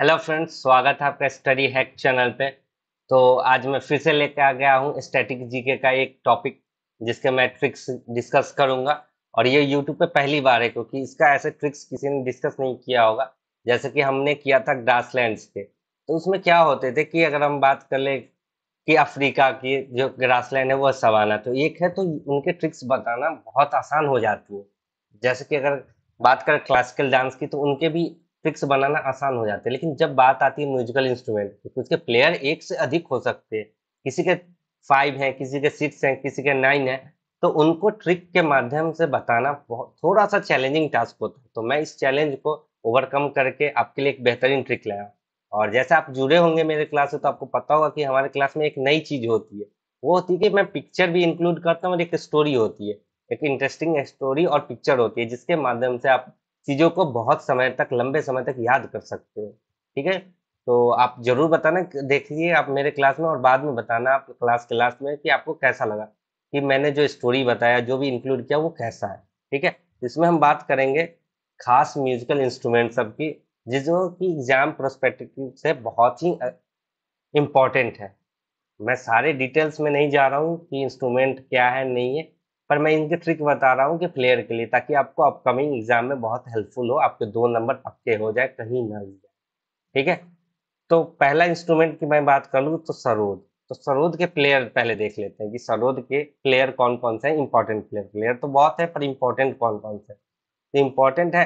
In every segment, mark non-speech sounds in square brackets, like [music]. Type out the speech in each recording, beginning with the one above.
hello friends स्वागत है आपका स्टडी हैक चैनल पे तो आज मैं फिर से लेके आ गया हूँ स्टैटिक जीके का एक टॉपिक जिसके मैं ट्रिक्स डिस्कस करूँगा और ये यूट्यूब पे पहली बार है क्योंकि इसका ऐसे ट्रिक्स किसी ने डिस्कस नहीं किया होगा जैसे कि हमने किया था ग्रासलैंड्स के तो उसमें क्या होते थे कि अगर हम बात कर ले कि अफ्रीका की जो ग्रासलैंड है वह सवाना तो एक है तो उनके ट्रिक्स बताना बहुत आसान हो जाती है जैसे कि अगर बात करें क्लासिकल डांस की तो उनके भी पिक्स बनाना आसान हो जाता है लेकिन जब बात आती है म्यूजिकल इंस्ट्रूमेंट की उसके प्लेयर एक से अधिक हो सकते हैं किसी के फाइव हैं किसी के सिक्स हैं किसी के नाइन हैं तो उनको ट्रिक के माध्यम से बताना बहुत थोड़ा सा चैलेंजिंग टास्क होता है तो मैं इस चैलेंज को ओवरकम करके आपके लिए एक बेहतरीन ट्रिक लाया और जैसे आप जुड़े होंगे मेरे क्लास से तो आपको पता होगा कि हमारे क्लास में एक नई चीज होती है वो होती है कि मैं पिक्चर भी इंक्लूड करता हूँ और एक स्टोरी होती है एक इंटरेस्टिंग स्टोरी और पिक्चर होती है जिसके माध्यम से आप चीज़ों को बहुत समय तक लंबे समय तक याद कर सकते हो ठीक है तो आप जरूर बताना देखिए आप मेरे क्लास में और बाद में बताना आप क्लास के लास्ट में कि आपको कैसा लगा कि मैंने जो स्टोरी बताया जो भी इंक्लूड किया वो कैसा है ठीक है इसमें हम बात करेंगे खास म्यूजिकल इंस्ट्रूमेंट सब की जिसको कि एग्जाम प्रोस्पेक्टिव से बहुत ही इम्पॉर्टेंट है मैं सारे डिटेल्स में नहीं जा रहा हूँ कि इंस्ट्रूमेंट क्या है नहीं है पर मैं इनके ट्रिक बता रहा हूँ कि प्लेयर के लिए ताकि आपको अपकमिंग एग्जाम में बहुत हेल्पफुल हो आपके दो नंबर पक्के हो जाए कहीं ना जाए ठीक है तो पहला इंस्ट्रूमेंट की मैं बात कर लूँ तो सरोद तो सरोद के प्लेयर पहले देख लेते हैं कि सरोद के प्लेयर कौन कौन से हैं इंपॉर्टेंट प्लेयर प्लेयर तो बहुत है पर इम्पोर्टेंट कौन कौन से तो इम्पोर्टेंट है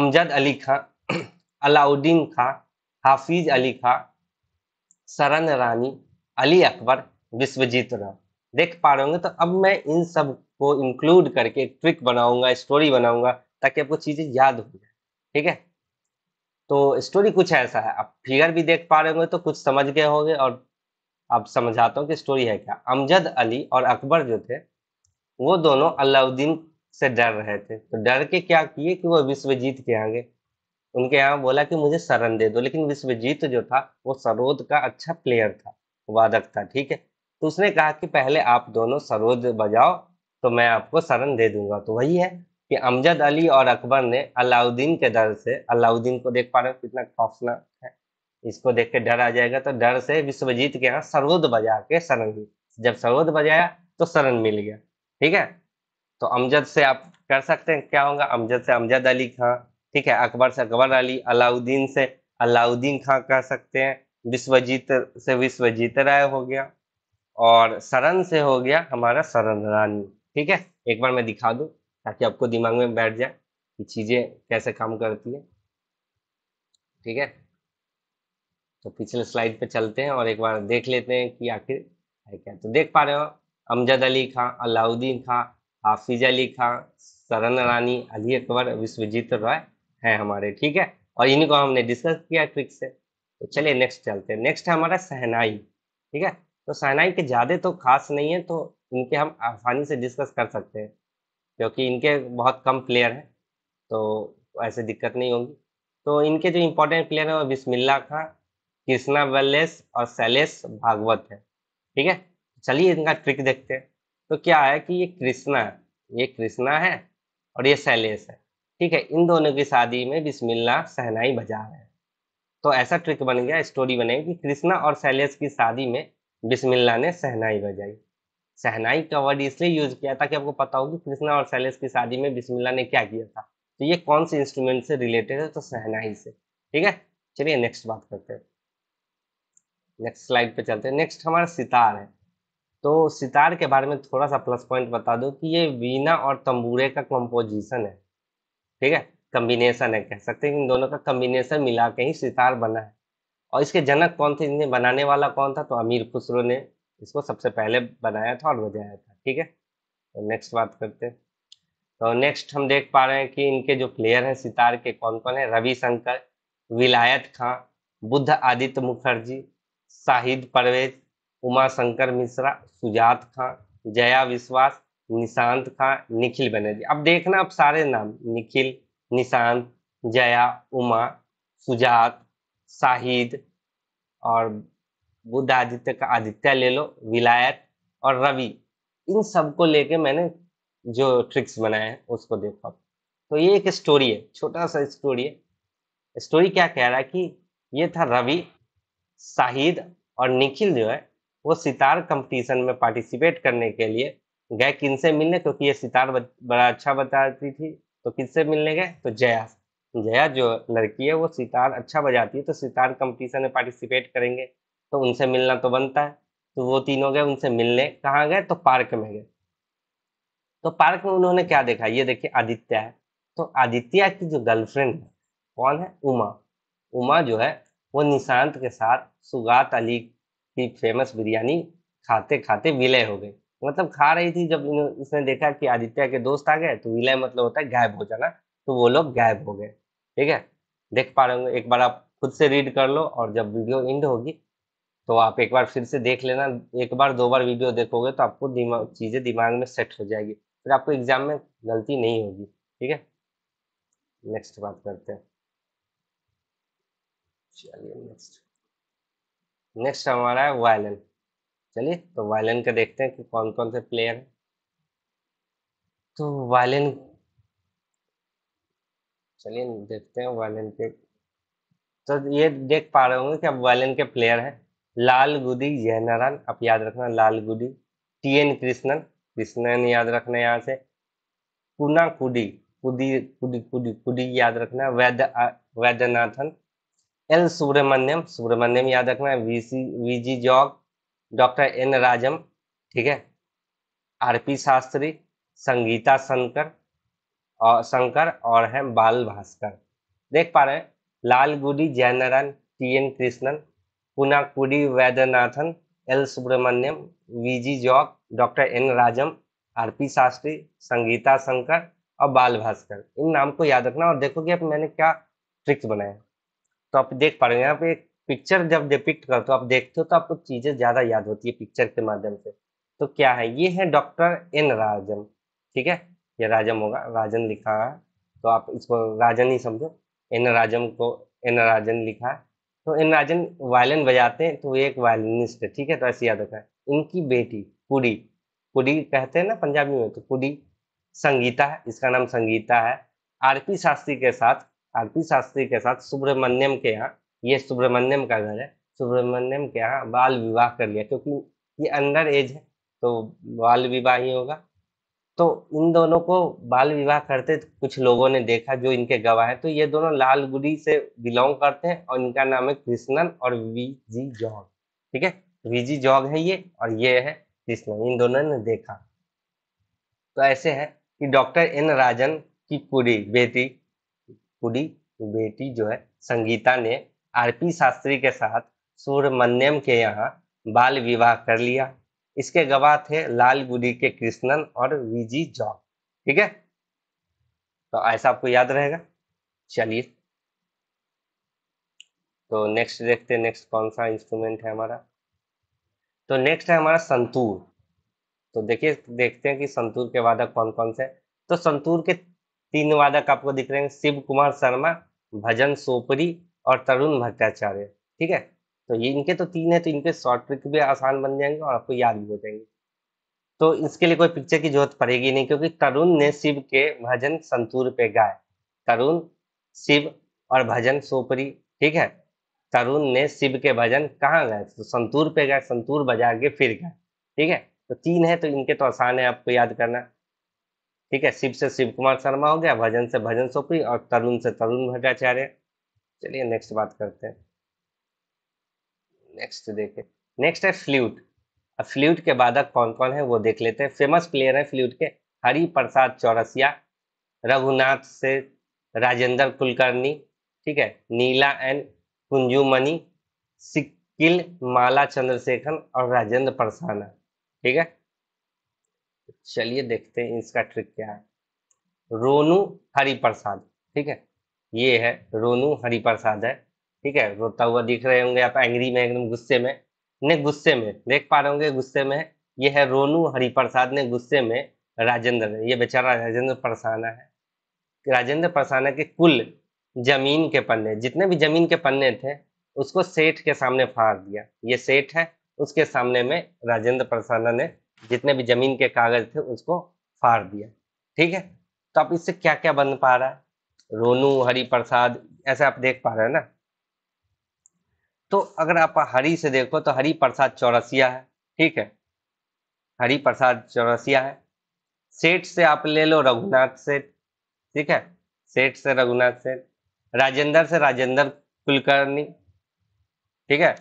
अमजद अली खां [clears throat] अलाउद्दीन खां हाफिज अली खां सरन रानी अली अकबर विश्वजीत राम देख पा रहे होंगे तो अब मैं इन सब को इंक्लूड करके एक ट्रिक बनाऊंगा स्टोरी बनाऊंगा ताकि आपको चीज़ें याद हो जाए ठीक है तो स्टोरी कुछ ऐसा है आप फिगर भी देख पा रहे होंगे तो कुछ समझ गए होंगे और अब समझाता हूँ कि स्टोरी है क्या अमजद अली और अकबर जो थे वो दोनों अलाउद्दीन से डर रहे थे तो डर के क्या किए कि वो विश्वजीत के आगे उनके यहाँ बोला कि मुझे शरण दे दो लेकिन विश्वजीत जो था वो सरोद का अच्छा प्लेयर था वादक था ठीक है तो उसने कहा कि पहले आप दोनों सरोद बजाओ तो मैं आपको शरण दे दूंगा तो वही है कि अमजद अली और अकबर ने अलाउद्दीन के डर से अलाउद्दीन को देख पा रहे हो कितना खौफनाक है इसको देख के डर आ जाएगा तो डर से विश्वजीत के यहाँ सरोद बजा के शरण ली जब सरोद बजाया तो शरण मिल गया ठीक है तो अमजद से आप कर सकते हैं क्या होगा अमजद से अमजद अली खां ठीक है अकबर से अकबर अली अलाउद्दीन से अलाउद्दीन खां कह सकते हैं विश्वजीत से विश्वजीत राय हो गया और सरन से हो गया हमारा सरन रानी ठीक है एक बार मैं दिखा दूं ताकि आपको दिमाग में बैठ जाए कि चीज़ें कैसे काम करती है ठीक है तो पिछले स्लाइड पे चलते हैं और एक बार देख लेते हैं कि आखिर है क्या तो देख पा रहे हो अमजद अली खां अलाउद्दीन खां हाफिज अली खां सरन रानी अली अकबर विश्वजीत रॉय हैं हमारे ठीक है और इन्हीं को हमने डिस्कस किया ट्रिक से तो चलिए नेक्स्ट चलते हैं नेक्स्ट है हमारा सहनाई ठीक है तो साइनाइड के ज़्यादा तो खास नहीं है तो इनके हम आसानी से डिस्कस कर सकते हैं क्योंकि इनके बहुत कम प्लेयर हैं तो ऐसे दिक्कत नहीं होगी तो इनके जो इम्पोर्टेंट प्लेयर हैं वो बिस्मिल्ला खां कृष्णा वेलेस और सैलेस भागवत है ठीक है चलिए इनका ट्रिक देखते हैं तो क्या है कि ये कृष्णा है ये कृष्णा है और ये सैलेस है ठीक है इन दोनों की शादी में बिस्मिल्ला सहनाई बजा रहे हैं तो ऐसा ट्रिक बन गया स्टोरी बनेगी कि कृष्णा और सैलेस की शादी में बिस्मिल्ला ने सहनाई बजाई सहनाई का वर्ड इसलिए यूज किया था कि आपको पता हो कि कृष्णा और शैलेश की शादी में बिस्मिल्ला ने क्या किया था तो ये कौन से इंस्ट्रूमेंट से रिलेटेड है तो सहनाई से ठीक है चलिए नेक्स्ट बात करते हैं नेक्स्ट स्लाइड पे चलते हैं नेक्स्ट हमारा सितार है तो सितार के बारे में थोड़ा सा प्लस पॉइंट बता दो कि ये वीणा और तंबूरे का कंपोजिशन है ठीक है कम्बिनेशन है कह सकते हैं इन दोनों का कम्बिनेशन मिला के ही सितार बना है और इसके जनक कौन थे इन्हें बनाने वाला कौन था तो अमीर खुसरो ने इसको सबसे पहले बनाया था और बजाया था ठीक है तो नेक्स्ट बात करते हैं तो नेक्स्ट हम देख पा रहे हैं कि इनके जो प्लेयर हैं सितार के कौन कौन है रविशंकर विलायत खां बुद्ध आदित्य मुखर्जी शाहिद परवेज उमा शंकर मिश्रा सुजात खां जया विश्वास निशांत खां निखिल बनर्जी अब देखना अब सारे नाम निखिल निशांत जया उमा सुजात शाहिद और बुद्ध आदित्य का आदित्य ले लो विलायत और रवि इन सबको लेके मैंने जो ट्रिक्स बनाए हैं उसको देखा तो ये एक स्टोरी है छोटा सा स्टोरी है स्टोरी क्या कह रहा है कि ये था रवि शाहिद और निखिल जो है वो सितार कंपटीशन में पार्टिसिपेट करने के लिए गए किनसे मिलने क्योंकि ये सितार बड़ा अच्छा बताती थी तो किससे मिलने गए तो जया जया जो लड़की है वो सितार अच्छा बजाती है तो सितार कंपटीशन में पार्टिसिपेट करेंगे तो उनसे मिलना तो बनता है तो वो तीनों गए उनसे मिलने कहाँ गए तो पार्क में गए तो पार्क में उन्होंने क्या देखा ये देखिए आदित्य है तो आदित्य की जो गर्लफ्रेंड है कौन है उमा उमा जो है वो निशांत के साथ सुगात अली की फेमस बिरयानी खाते खाते विलय हो गई मतलब खा रही थी जब इसने देखा कि आदित्य के दोस्त आ गए तो विलय मतलब होता है गायब हो जाना तो वो लोग गायब हो गए ठीक है देख पा रहे होंगे एक बार आप खुद से रीड कर लो और जब वीडियो एंड होगी तो आप एक बार फिर से देख लेना एक बार दो बार वीडियो देखोगे तो आपको दिमाग चीज़ें दिमाग में सेट हो जाएगी फिर आपको एग्जाम में गलती नहीं होगी ठीक है नेक्स्ट बात करते हैं चलिए नेक्स्ट नेक्स्ट हमारा है वायलिन चलिए तो वायलिन का देखते हैं कि कौन कौन से प्लेयर है तो वायलिन चलिए देखते हैं वायलिन के तो ये देख पा रहे होंगे कि अब वायलिन के प्लेयर हैं लाल गुदी जयनारायण आप याद रखना लाल गुदी टी एन कृष्णन कृष्णन याद रखना यहाँ से कुना कुडी कुडी कुडी कुडी कुडी याद रखना वैद वैद्यनाथन एल सुब्रमण्यम सुब्रमण्यम याद रखना V C V G Jog doctor N Rajam ठीक है आर पी शास्त्री संगीता शंकर शंकर और हैं बाल भास्कर देख पा रहे हैं Lalgudi Jayanarayan T N Krishnan Kunnakudi Vaidyanathan L Subramaniam V G Jog doctor N Rajam R P Shastri Sangeeta Shankar और बाल भास्कर इन नाम को याद रखना और देखो कि अब मैंने क्या ट्रिक्स बनाए तो आप देख पा रहे हैं यहाँ पे एक पिक्चर जब डिपिक्ट करते हो आप देखते हो तो आपको चीज़ें ज़्यादा याद होती है पिक्चर के माध्यम से तो क्या है ये है डॉक्टर एन राजम ठीक है या राजम होगा राजन लिखा है तो आप इसको राजन ही समझो एन राजम को एन राजन लिखा है तो एन राजन वायलिन बजाते हैं तो एक वायलिनिस्ट है ठीक है तो ऐसे याद रखा है इनकी बेटी कुड़ी कुड़ी कहते हैं ना पंजाबी में तो कुड़ी संगीता है इसका नाम संगीता है आरपी शास्त्री के साथ आरपी शास्त्री के साथ सुब्रमण्यम के यहाँ ये सुब्रमण्यम का घर है सुब्रमण्यम के यहाँ बाल विवाह कर लिया क्योंकि ये अंडर एज है तो बाल विवाह ही होगा तो इन दोनों को बाल विवाह करते कुछ लोगों ने देखा जो इनके गवाह हैं तो ये दोनों लालगुड़ी से बिलोंग करते हैं और इनका नाम है कृष्णन और वी जी जॉग ठीक है वी जी जॉग है ये और ये है कृष्णन इन दोनों ने देखा तो ऐसे है कि डॉक्टर एन राजन की पूरी बेटी पूरी बेटी जो है संगीता ने आरपी शास्त्री के साथ सूर्यमन्यम के यहाँ बाल विवाह कर लिया इसके गवाह थे लालगुड़ी के कृष्णन और वीजी जॉन ठीक है तो ऐसा आपको याद रहेगा चलिए तो नेक्स्ट देखते हैं नेक्स्ट कौन सा इंस्ट्रूमेंट है हमारा तो नेक्स्ट है हमारा संतूर तो देखिए देखते हैं कि संतूर के वादक कौन कौन से तो संतूर के तीन वादक आपको दिख रहे हैं शिव कुमार शर्मा भजन सोपरी और तरुण भट्टाचार्य ठीक है तो ये इनके तो तीन है तो इनके शॉर्ट ट्रिक भी आसान बन जाएंगे और आपको याद भी हो जाएंगे तो इसके लिए कोई पिक्चर की जरूरत पड़ेगी नहीं क्योंकि तरुण ने शिव के भजन संतूर पे गाए तरुण शिव और भजन सोपरी ठीक है तरुण ने शिव के भजन कहाँ गए तो संतूर पे गए संतूर बजा के फिर गए ठीक है तो तीन है तो इनके तो आसान है आपको याद करना ठीक है शिव से शिव कुमार शर्मा हो गया भजन से भजन सोपरी और तरुण से तरुण भट्टाचार्य चलिए नेक्स्ट बात करते हैं नेक्स्ट देखे नेक्स्ट है फ्लूट अब फ्लूट के वादक कौन कौन है वो देख लेते हैं फेमस प्लेयर है फ्लूट के हरि प्रसाद चौरसिया रघुनाथ से राजेंद्र कुलकर्णी ठीक है नीला एंड कुंजुमणि सिक्किल माला चंद्रशेखर और राजेंद्र प्रसाना ठीक है चलिए देखते हैं इसका ट्रिक क्या है रोनू हरि प्रसाद ठीक है ये है रोनू हरि प्रसाद है ठीक है रोता तो हुआ दिख रहे होंगे आप एंग्री में एकदम गुस्से में ने गुस्से में देख पा रहे होंगे गुस्से में ये है रोनू हरिप्रसाद ने गुस्से में राजेंद्र ये बेचारा राजेंद्र परसाना है राजेंद्र परसाना के कुल जमीन के पन्ने जितने भी जमीन के पन्ने थे उसको सेठ के सामने फाड़ दिया ये सेठ है उसके सामने में राजेंद्र परसाना ने जितने भी जमीन के कागज थे उसको फाड़ दिया ठीक है तो आप इससे क्या क्या बन पा रहा है रोनू हरिप्रसाद ऐसे आप देख पा रहे हैं ना तो अगर आप हरी से देखो तो हरी प्रसाद चौरसिया है ठीक है हरी प्रसाद चौरसिया है सेठ से आप ले लो रघुनाथ सेठ ठीक है सेठ से रघुनाथ सेठ राजेंद्र से राजेंद्र कुलकर्णी ठीक है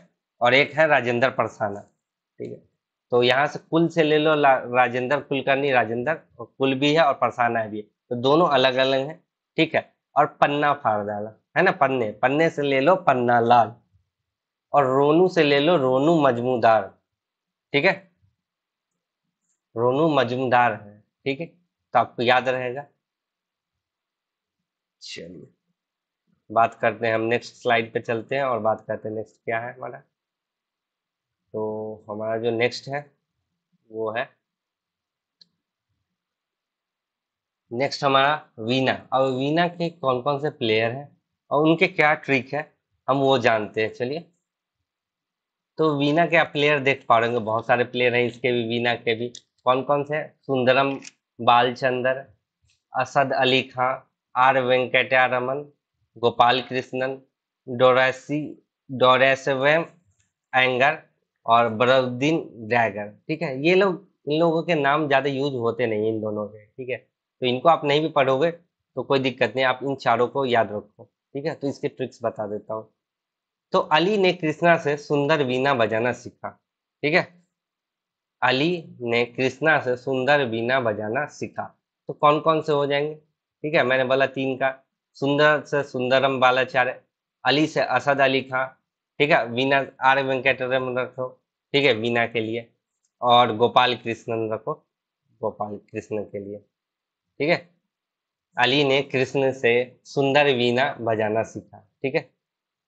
और एक है राजेंद्र परसाना ठीक है तो यहाँ से कुल से ले लो राजेंद्र कुलकर्णी राजेंद्र और कुल भी है और परसाना भी है तो दोनों अलग अलग हैं ठीक है और पन्ना फाड़ डाला है ना पन्ने पन्ने से ले लो पन्ना लाल और रोनू से ले लो रोनू मजमूदार ठीक है रोनू मजमूदार है ठीक है तो आपको याद रहेगा चलिए बात करते हैं हम नेक्स्ट स्लाइड पे चलते हैं और बात करते हैं नेक्स्ट क्या है हमारा तो हमारा जो नेक्स्ट है वो है नेक्स्ट हमारा वीना अब वीना के कौन कौन से प्लेयर हैं और उनके क्या ट्रिक है हम वो जानते हैं चलिए तो वीना के आप प्लेयर देख पा रहे बहुत सारे प्लेयर हैं इसके भी वीना के भी कौन कौन से सुंदरम बालचंदर असद अली खां आर वेंकटारमन गोपाल कृष्णन डोरेसी डोरेसवेम एंगर और बरउद्दीन डैगर ठीक है ये लोग इन लोगों के नाम ज़्यादा यूज होते नहीं इन दोनों के ठीक है तो इनको आप नहीं भी पढ़ोगे तो कोई दिक्कत नहीं आप इन चारों को याद रखो ठीक है तो इसके ट्रिक्स बता देता हूँ तो अली ने कृष्णा से सुंदर वीणा बजाना सीखा ठीक है अली ने कृष्णा से सुंदर वीणा बजाना सीखा तो कौन कौन से हो जाएंगे ठीक है मैंने बोला तीन का सुंदर से सुंदरम बालाचार्य अली से असद अली खां ठीक है वीणा आर वेंकटरम रखो ठीक है वीणा के लिए और गोपाल कृष्णन रखो गोपाल कृष्ण के लिए ठीक है अली ने कृष्ण से सुंदर वीणा बजाना सीखा ठीक है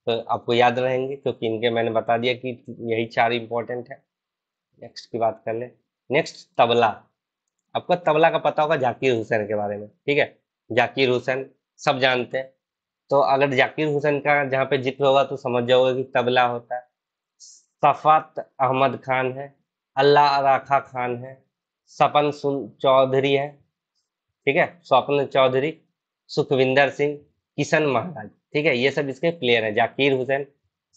तो आपको याद रहेंगे क्योंकि इनके मैंने बता दिया कि यही चार इम्पोर्टेंट है नेक्स्ट की बात कर ले नेक्स्ट तबला आपको तबला का पता होगा जाकिर हुसैन के बारे में ठीक है जाकिर हुसैन सब जानते हैं तो अगर जाकिर हुसैन का जहाँ पे जिक्र होगा तो समझ जाओगे कि तबला होता है सफ़ात अहमद खान है अल्लाह राखा खान है सपन सुन चौधरी है ठीक है स्वप्न चौधरी सुखविंदर सिंह किशन महाराज ठीक है ये सब इसके प्लेयर हैं जाकिर हुसैन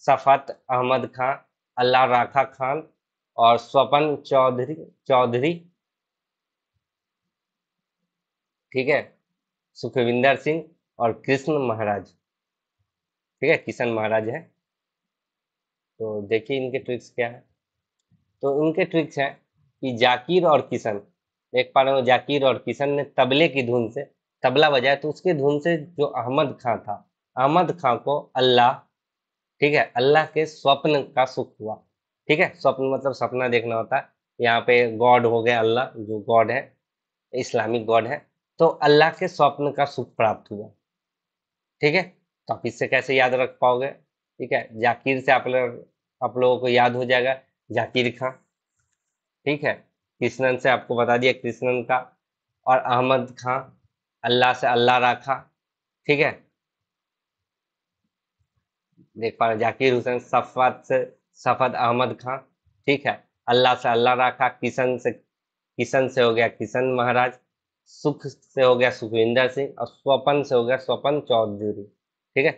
सफत अहमद खान अल्लाह राखा खान और स्वपन चौधरी चौधरी ठीक है सुखविंदर सिंह और कृष्ण महाराज ठीक है किशन महाराज है तो देखिए इनके ट्रिक्स क्या है तो इनके ट्रिक्स हैं कि जाकिर और किशन देख पा रहे जाकिर और किशन ने तबले की धुन से तबला बजाया तो उसके धुन से जो अहमद खां था अहमद खां को अल्लाह ठीक है अल्लाह के स्वप्न का सुख हुआ ठीक है स्वप्न मतलब सपना देखना होता है यहाँ पे गॉड हो गया अल्लाह जो गॉड है इस्लामिक गॉड है तो अल्लाह के स्वप्न का सुख प्राप्त हुआ ठीक है तो आप इससे कैसे याद रख पाओगे ठीक है जाकिर से आप लोग आप लोगों को याद हो जाएगा जाकिर खां ठीक है कृष्णन से आपको बता दिया कृष्णन का और अहमद खां अल्लाह से अल्लाह रखा ठीक है देख पा रहे जाकिर हुसैन सफद से सफद अहमद खां ठीक है अल्लाह से अल्लाह राखा किशन से किशन से हो गया किशन महाराज सुख से हो गया सुखविंदर सिंह और स्वपन से हो गया स्वपन चौधरी ठीक है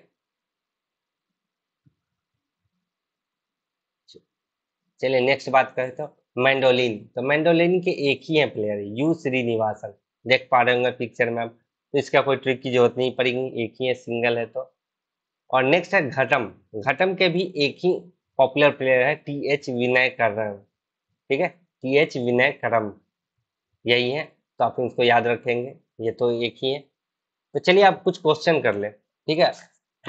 चलिए नेक्स्ट बात करें तो मैंडोलिन तो मैंडोलिन के एक ही है प्लेयर यू श्रीनिवासन देख पा रहे होंगे पिक्चर में आप तो इसका कोई ट्रिक की जरूरत नहीं पड़ेगी एक ही है सिंगल है तो और नेक्स्ट है घटम घटम के भी एक ही पॉपुलर प्लेयर है टी एच विनय करम ठीक है टी एच विनय करम यही है तो आप इसको याद रखेंगे ये तो एक ही है तो चलिए आप कुछ क्वेश्चन कर लें ठीक है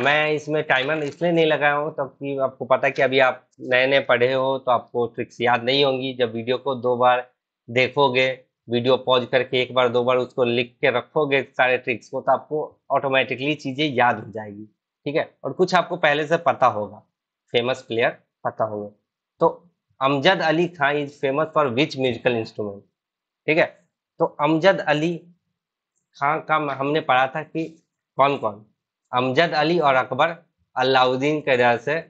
मैं इसमें टाइमर इसलिए नहीं लगाया हूँ तब कि आपको पता है कि अभी आप नए नए पढ़े हो तो आपको ट्रिक्स याद नहीं होंगी जब वीडियो को दो बार देखोगे वीडियो पॉज करके एक बार दो बार उसको लिख के रखोगे सारे ट्रिक्स को तो आपको ऑटोमेटिकली चीज़ें याद हो जाएगी ठीक है और कुछ आपको पहले से पता होगा फेमस प्लेयर पता होंगे तो Amjad Ali Khan is famous for which musical instrument ठीक है तो अमजद अली खां का हमने पढ़ा था कि कौन कौन अमजद अली और अकबर अलाउद्दीन के डर से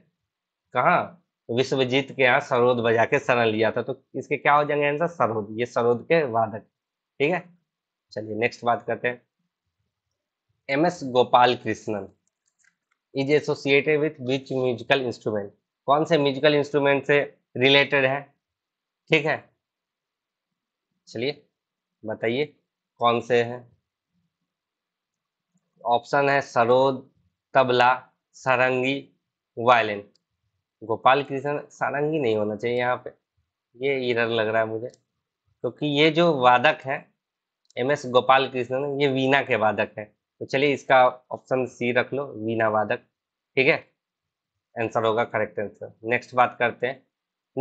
कहा विश्वजीत के यहाँ सरोद बजा के शरण लिया था तो इसके क्या हो जाएंगे आंसर सरोद ये सरोद के वादक ठीक है चलिए नेक्स्ट बात करते हैं M S Gopal Krishnan is associated with which musical instrument कौन से म्यूजिकल इंस्ट्रूमेंट से रिलेटेड है ठीक है चलिए बताइए कौन से हैं ऑप्शन है सरोद तबला सारंगी वायलिन गोपाल कृष्ण सारंगी नहीं होना चाहिए यहाँ पे ये इरर लग रहा है मुझे क्योंकि तो ये जो वादक हैं एम एस गोपाल कृष्णन ये वीणा के वादक हैं तो चलिए इसका ऑप्शन सी रख लो वीणा वादक ठीक है आंसर होगा करेक्ट आंसर नेक्स्ट बात करते हैं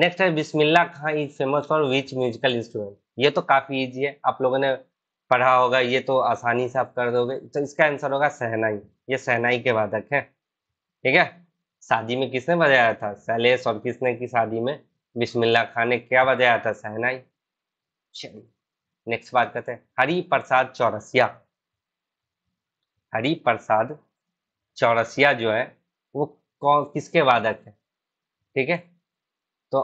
नेक्स्ट है Bismillah Khan is famous for which musical instrument ये तो काफ़ी ईजी है आप लोगों ने पढ़ा होगा ये तो आसानी से आप कर दोगे तो इसका आंसर होगा सहनाई ये सहनाई के वादक है ठीक है शादी में किसने बजाया था शैलेश और किसने की शादी में बिस्मिल्ला खान ने क्या बजाया था सहनाई चलिए नेक्स्ट बात करते हैं हरी प्रसाद चौरसिया हरिप्रसाद प्रसाद चौरसिया जो है वो कौन किसके वादक है ठीक है तो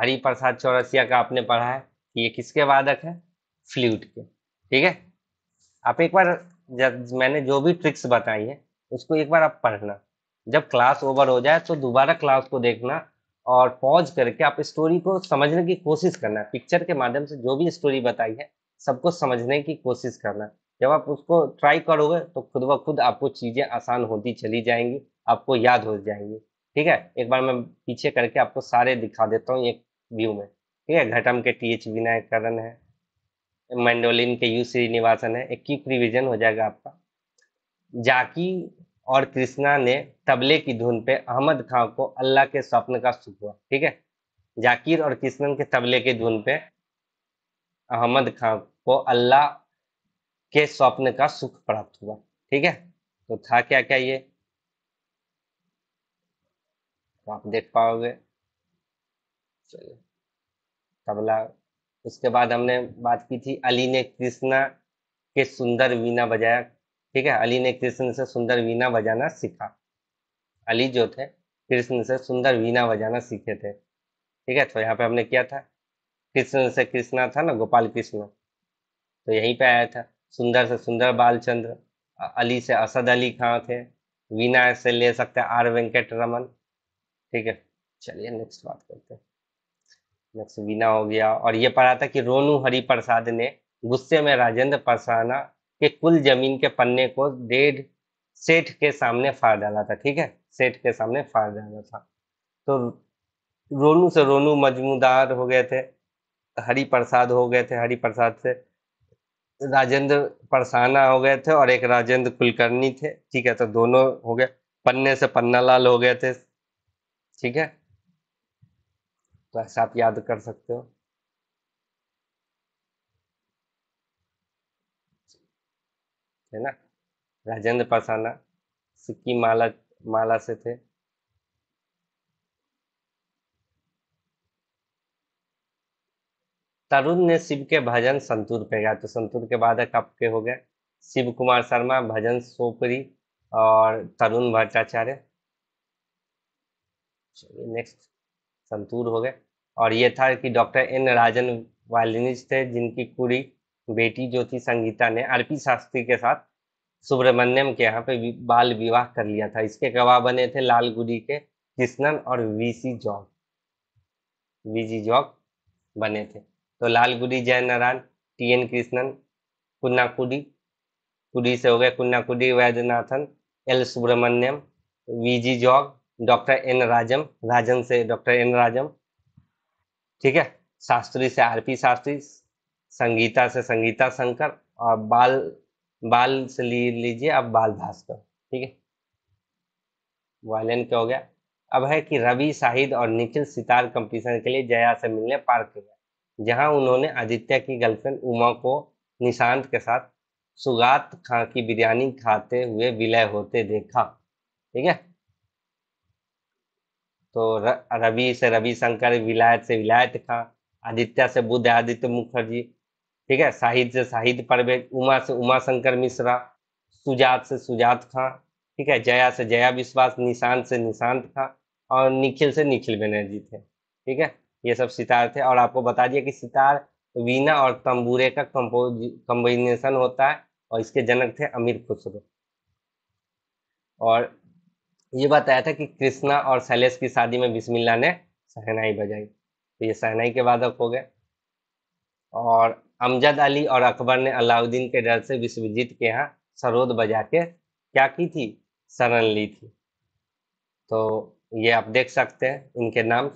हरि प्रसाद चौरसिया का आपने पढ़ा है कि ये किसके वादक है फ्लूट के ठीक है आप एक बार जब मैंने जो भी ट्रिक्स बताई है उसको एक बार आप पढ़ना जब क्लास ओवर हो जाए तो दोबारा क्लास को देखना और पॉज करके आप स्टोरी को समझने की कोशिश करना पिक्चर के माध्यम से जो भी स्टोरी बताई है सबको समझने की कोशिश करना जब आप उसको ट्राई करोगे तो खुद ब खुद आपको चीज़ें आसान होती चली जाएंगी आपको याद हो जाएंगी ठीक है एक बार मैं पीछे करके आपको सारे दिखा देता हूँ एक व्यू में ठीक है घटम के टी एच विनायकरण है मैंडोलिन के यू श्रीनिवासन है एक क्यूक रिविजन हो जाएगा आपका जाकी और कृष्णा ने तबले की धुन पे अहमद खां को अल्लाह के स्वप्न का सुख हुआ ठीक है जाकिर और कृष्णन के तबले की धुन पे अहमद खां को अल्लाह के स्वप्न का सुख प्राप्त हुआ ठीक है तो था क्या क्या ये तो आप देख पाओगे चलिए तबला उसके बाद हमने बात की थी अली ने कृष्णा के सुंदर वीणा बजाया ठीक है अली ने कृष्ण से सुंदर वीणा बजाना सीखा अली जो थे कृष्ण से सुंदर वीणा बजाना सीखे थे ठीक है तो यहाँ पे हमने किया था कृष्ण से कृष्णा था ना गोपाल कृष्ण तो यहीं पे आया था सुंदर से सुंदर बालचंद्र अली से असद अली खां थे वीना से ले सकते हैं आर वेंकट रमन ठीक है चलिए नेक्स्ट बात करते हैं नेक्स्ट वीना हो गया और ये पढ़ा था कि रोनू हरि प्रसाद ने गुस्से में राजेंद्र परसाना के कुल जमीन के पन्ने को डेढ़ सेठ के सामने फाड़ डाला था ठीक है सेठ के सामने फाड़ डाला था तो रोनू से रोनू मजमूदार हो गए थे हरि प्रसाद हो गए थे हरि प्रसाद से राजेंद्र परसाना हो गए थे और एक राजेंद्र कुलकर्णी थे ठीक है तो दोनों हो गए पन्ने से पन्ना लाल हो गए थे ठीक है तो ऐसा आप याद कर सकते हो है ना राजेंद्र परसाना सिक्की माला माला से थे तरुण ने शिव के भजन संतूर पे गया तो संतूर के बाद कप के हो गए शिव कुमार शर्मा भजन सोपरी और तरुण भट्टाचार्य नेक्स्ट संतूर हो गए और ये था कि डॉक्टर एन राजन वायलिनिस्ट थे जिनकी कुड़ी बेटी जो थी संगीता ने आरपी शास्त्री के साथ सुब्रमण्यम के यहाँ पे बाल विवाह कर लिया था इसके गवाह बने थे लाल गुडी के कृष्णन और वीसी जॉग वीजी जॉग बने थे तो लालगुडी जय नारायण टी एन कृष्णन कुन्नाकुडी कुडी से हो गए Kunnakudi Vaidyanathan L Subramaniam V G Jog doctor N Rajam Rajan से डॉक्टर एन राजम ठीक है शास्त्री से आर पी शास्त्री संगीता से संगीता शंकर और बाल बाल से लीजिए अब बाल भास्कर ठीक है वायलिन क्या हो गया अब है कि रवि शाहिद और निखिल सितार कंपटीशन के लिए जया से मिलने पार्क गया जहां उन्होंने आदित्य की गर्लफ्रेंड उमा को निशांत के साथ सुगात खां की बिरयानी खाते हुए विलय होते देखा ठीक है तो रवि से रवि शंकर विलायत से विलायत खां आदित्य से बुद्ध आदित्य मुखर्जी ठीक है साहिद से साहिद परवेज उमा से उमा शंकर मिश्रा सुजात से सुजात खां ठीक है जया से जया विश्वास निशांत से निशांत खां और निखिल से निखिल बनर्जी थे ठीक है ये सब सितार थे और आपको बता दिया कि सितार वीना और तंबूरे का कंपोज कम्बिनेशन होता है और इसके जनक थे अमीर खुसरो और ये बताया था कि कृष्णा और शैलेश की शादी में बिस्मिल्ला ने सहनाई बजाई तो ये सहनाई के वादक हो गए और अमजद अली और अकबर ने अलाउद्दीन के डर से विश्वजीत के यहाँ सरोद बजा के क्या की थी शरण ली थी तो ये आप देख सकते हैं इनके नाम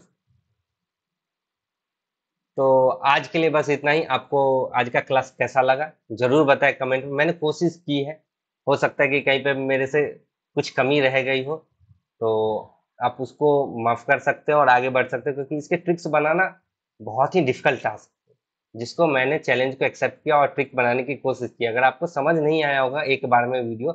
तो आज के लिए बस इतना ही आपको आज का क्लास कैसा लगा जरूर बताएं कमेंट में मैंने कोशिश की है हो सकता है कि कहीं पे मेरे से कुछ कमी रह गई हो तो आप उसको माफ़ कर सकते हो और आगे बढ़ सकते हो क्योंकि इसके ट्रिक्स बनाना बहुत ही डिफिकल्ट टास्क जिसको मैंने चैलेंज को एक्सेप्ट किया और ट्रिक बनाने की कोशिश की अगर आपको समझ नहीं आया होगा एक बार में वीडियो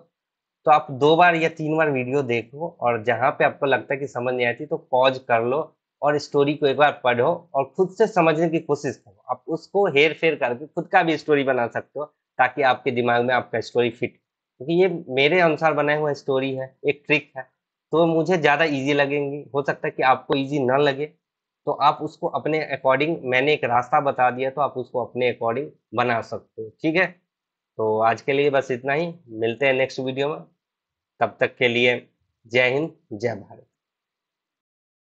तो आप दो बार या तीन बार वीडियो देखो और जहाँ पे आपको लगता है कि समझ नहीं आती तो पॉज कर लो और स्टोरी को एक बार पढ़ो और खुद से समझने की कोशिश करो आप उसको हेर फेर करके खुद का भी स्टोरी बना सकते हो ताकि आपके दिमाग में आपका स्टोरी फिट क्योंकि ये मेरे अनुसार बनाए हुए स्टोरी है एक ट्रिक है तो मुझे ज़्यादा इजी लगेंगी हो सकता है कि आपको इजी ना लगे तो आप उसको अपने अकॉर्डिंग मैंने एक रास्ता बता दिया तो आप उसको अपने अकॉर्डिंग बना सकते हो ठीक है तो आज के लिए बस इतना ही मिलते हैं नेक्स्ट वीडियो में तब तक के लिए जय हिंद जय भारत